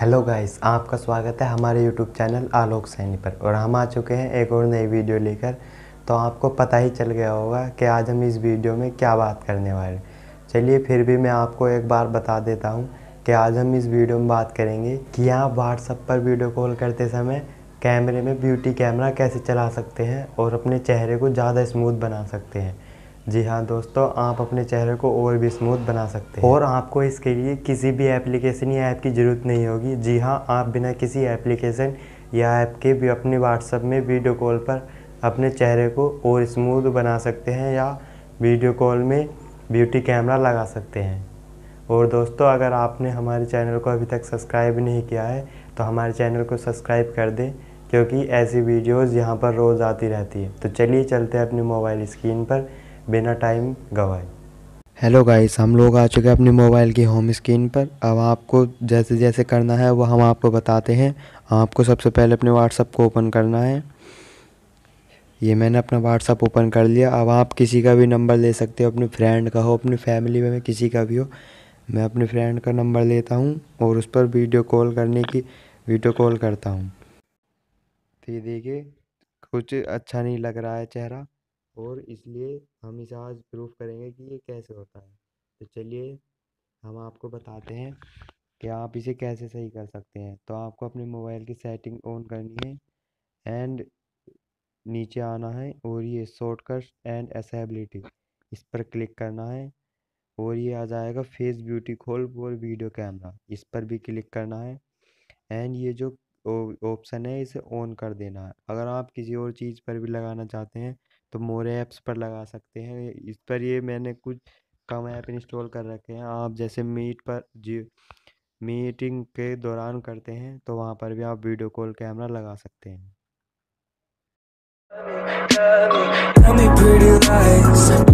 hello guys आपका स्वागत है हमारे यूट्यूब चैनल आलोक सैनी पर और हम आ चुके हैं एक और नई वीडियो लेकर तो आपको पता ही चल गया होगा कि आज हम इस वीडियो में क्या बात करने वाले हैं चलिए फिर भी मैं आपको एक बार बता देता हूँ कि आज हम इस वीडियो में बात करेंगे कि आप व्हाट्सअप पर वीडियो कॉल करते समय कैमरे में ब्यूटी कैमरा कैसे चला सकते हैं और अपने चेहरे को ज़्यादा स्मूथ बना सकते हैं जी हाँ दोस्तों आप अपने चेहरे को और भी स्मूथ बना सकते हैं और आपको इसके लिए किसी भी एप्लीकेशन या ऐप की ज़रूरत नहीं होगी जी हाँ आप बिना किसी एप्लीकेशन या ऐप के भी अपने व्हाट्सएप में वीडियो कॉल पर अपने चेहरे को और स्मूथ बना सकते हैं या वीडियो कॉल में ब्यूटी कैमरा लगा सकते हैं और दोस्तों अगर आपने हमारे चैनल को अभी तक सब्सक्राइब नहीं किया है तो हमारे चैनल को सब्सक्राइब कर दें क्योंकि ऐसी वीडियोज़ यहाँ पर रोज़ आती रहती है तो चलिए चलते हैं अपनी मोबाइल स्क्रीन पर बिना टाइम गवाए हेलो गाइस हम लोग आ चुके हैं अपने मोबाइल की होम स्क्रीन पर अब आपको जैसे जैसे करना है वो हम आपको बताते हैं आपको सबसे पहले अपने व्हाट्सअप को ओपन करना है ये मैंने अपना व्हाट्सअप ओपन कर लिया अब आप किसी का भी नंबर ले सकते हो अपने फ्रेंड का हो अपने फैमिली में किसी का भी हो मैं अपने फ्रेंड का नंबर लेता हूँ और उस पर वीडियो कॉल करने की वीडियो कॉल करता हूँ तो ये देखिए कुछ अच्छा नहीं लग रहा है चेहरा और इसलिए हम इसे आज प्रूफ करेंगे कि ये कैसे होता है तो चलिए हम आपको बताते हैं कि आप इसे कैसे सही कर सकते हैं तो आपको अपने मोबाइल की सेटिंग ऑन करनी है एंड नीचे आना है और ये शॉर्टकट एंड असेबिलिटी इस पर क्लिक करना है और ये आ जाएगा फेस ब्यूटी खोल और वीडियो कैमरा इस पर भी क्लिक करना है एंड ये जो ऑप्शन है इसे ऑन कर देना है अगर आप किसी और चीज़ पर भी लगाना चाहते हैं तो मोर ऐप्स पर लगा सकते हैं इस पर ये मैंने कुछ कम ऐप इंस्टॉल कर रखे हैं आप जैसे मीट पर जी मीटिंग के दौरान करते हैं तो वहाँ पर भी आप वीडियो कॉल कैमरा लगा सकते हैं